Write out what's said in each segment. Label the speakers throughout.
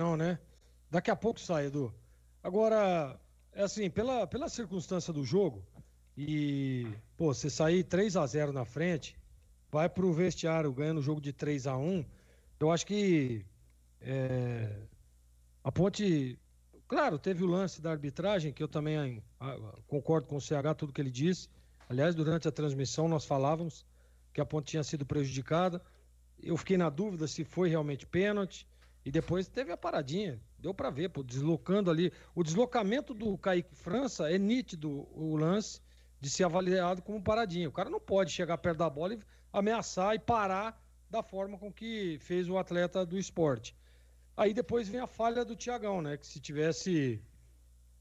Speaker 1: não, né? Daqui a pouco sai, Edu. Agora, é assim, pela, pela circunstância do jogo, e, pô, você sair 3 a 0 na frente, vai pro vestiário ganhando o jogo de 3 a 1 eu acho que é, a ponte. Claro, teve o lance da arbitragem, que eu também concordo com o CH, tudo que ele disse. Aliás, durante a transmissão nós falávamos que a ponte tinha sido prejudicada. Eu fiquei na dúvida se foi realmente pênalti. E depois teve a paradinha, deu para ver, pô, deslocando ali. O deslocamento do Kaique França é nítido o lance de ser avaliado como paradinha. O cara não pode chegar perto da bola e ameaçar e parar da forma com que fez o atleta do esporte. Aí depois vem a falha do Tiagão, né? Que se tivesse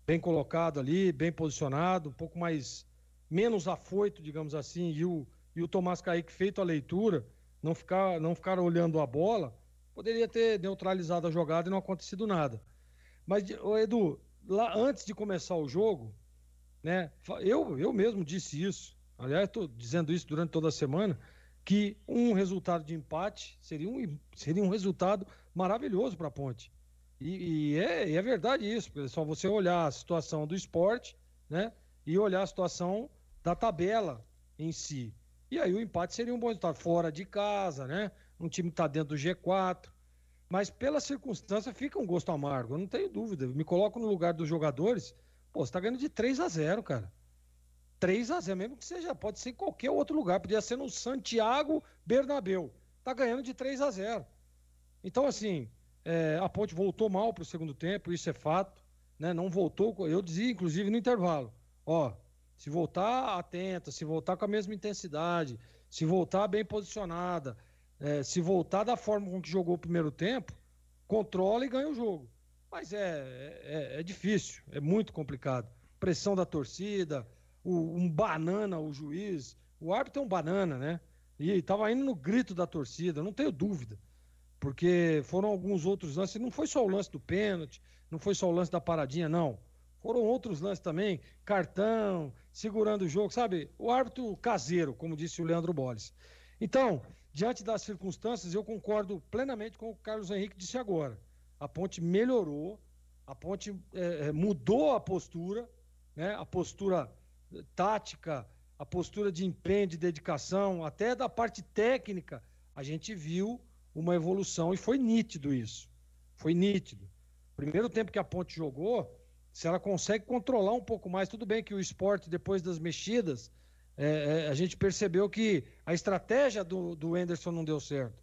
Speaker 1: bem colocado ali, bem posicionado, um pouco mais menos afoito, digamos assim, e o, e o Tomás Kaique feito a leitura, não ficar, não ficar olhando a bola, Poderia ter neutralizado a jogada e não acontecido nada. Mas, Edu, lá antes de começar o jogo, né? Eu, eu mesmo disse isso. Aliás, estou dizendo isso durante toda a semana que um resultado de empate seria um, seria um resultado maravilhoso para a Ponte. E, e, é, é verdade isso, porque é só você olhar a situação do esporte, né? E olhar a situação da tabela em si. E aí o empate seria um bom resultado fora de casa, né? um time que está dentro do G4, mas pela circunstância fica um gosto amargo, eu não tenho dúvida. me coloco no lugar dos jogadores, pô, você tá ganhando de 3 a 0 cara. 3 a 0 mesmo que seja, pode ser em qualquer outro lugar, podia ser no Santiago Bernabeu. Tá ganhando de 3 a 0 Então, assim, é, a ponte voltou mal para o segundo tempo, isso é fato, né? Não voltou, eu dizia, inclusive, no intervalo, ó, se voltar atenta, se voltar com a mesma intensidade, se voltar bem posicionada, é, se voltar da forma com que jogou o primeiro tempo, controla e ganha o jogo. Mas é, é, é, é difícil, é muito complicado. Pressão da torcida, o, um banana, o juiz. O árbitro é um banana, né? E estava indo no grito da torcida, não tenho dúvida. Porque foram alguns outros lances, não foi só o lance do pênalti, não foi só o lance da paradinha, não. Foram outros lances também, cartão, segurando o jogo, sabe? O árbitro caseiro, como disse o Leandro Boles. Então, Diante das circunstâncias, eu concordo plenamente com o Carlos Henrique disse agora. A Ponte melhorou, a Ponte é, é mudou a postura, né? a postura eh, tática, a postura de empenho, de dedicação, até da parte técnica. A gente viu uma evolução e foi nítido isso. Foi nítido. Primeiro tempo que a Ponte jogou, se ela consegue controlar um pouco mais, tudo bem que o esporte, depois das mexidas, é, é, a gente percebeu que a estratégia do, do Anderson não deu certo.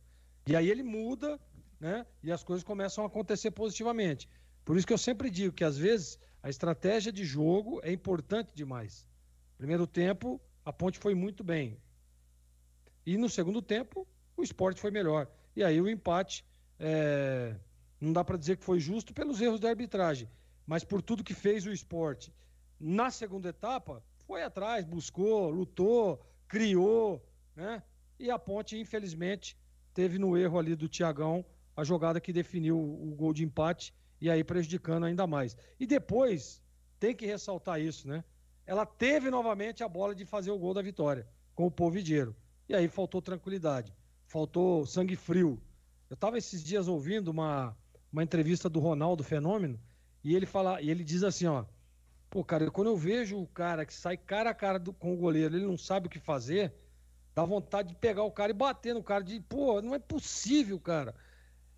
Speaker 1: E aí ele muda, né? E as coisas começam a acontecer positivamente. Por isso que eu sempre digo que às vezes a estratégia de jogo é importante demais. Primeiro tempo, a ponte foi muito bem. E no segundo tempo, o esporte foi melhor. E aí o empate é... não dá para dizer que foi justo pelos erros da arbitragem, mas por tudo que fez o esporte na segunda etapa, foi atrás, buscou, lutou, criou, né? E a Ponte, infelizmente, teve no erro ali do Tiagão a jogada que definiu o gol de empate e aí prejudicando ainda mais. E depois, tem que ressaltar isso, né? Ela teve novamente a bola de fazer o gol da vitória com o Povideiro. E aí faltou tranquilidade, faltou sangue frio. Eu estava esses dias ouvindo uma, uma entrevista do Ronaldo Fenômeno e ele fala, e ele diz assim, ó, Pô, cara, quando eu vejo o cara que sai cara a cara do, com o goleiro, ele não sabe o que fazer, dá vontade de pegar o cara e bater no cara, de, pô, não é possível, cara.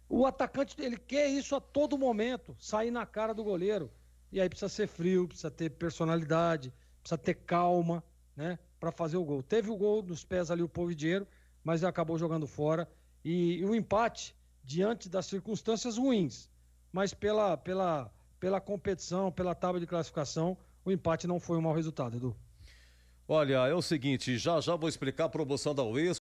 Speaker 1: O atacante, ele quer isso a todo momento, sair na cara do goleiro. E aí precisa ser frio, precisa ter personalidade, precisa ter calma, né, para fazer o gol. Teve o gol nos pés ali o dinheiro mas acabou jogando fora. E, e o empate, diante das circunstâncias ruins, mas pela, pela pela competição, pela tábua de classificação, o empate não foi um mau resultado, Edu. Olha, é o seguinte, já já vou explicar a promoção da UES.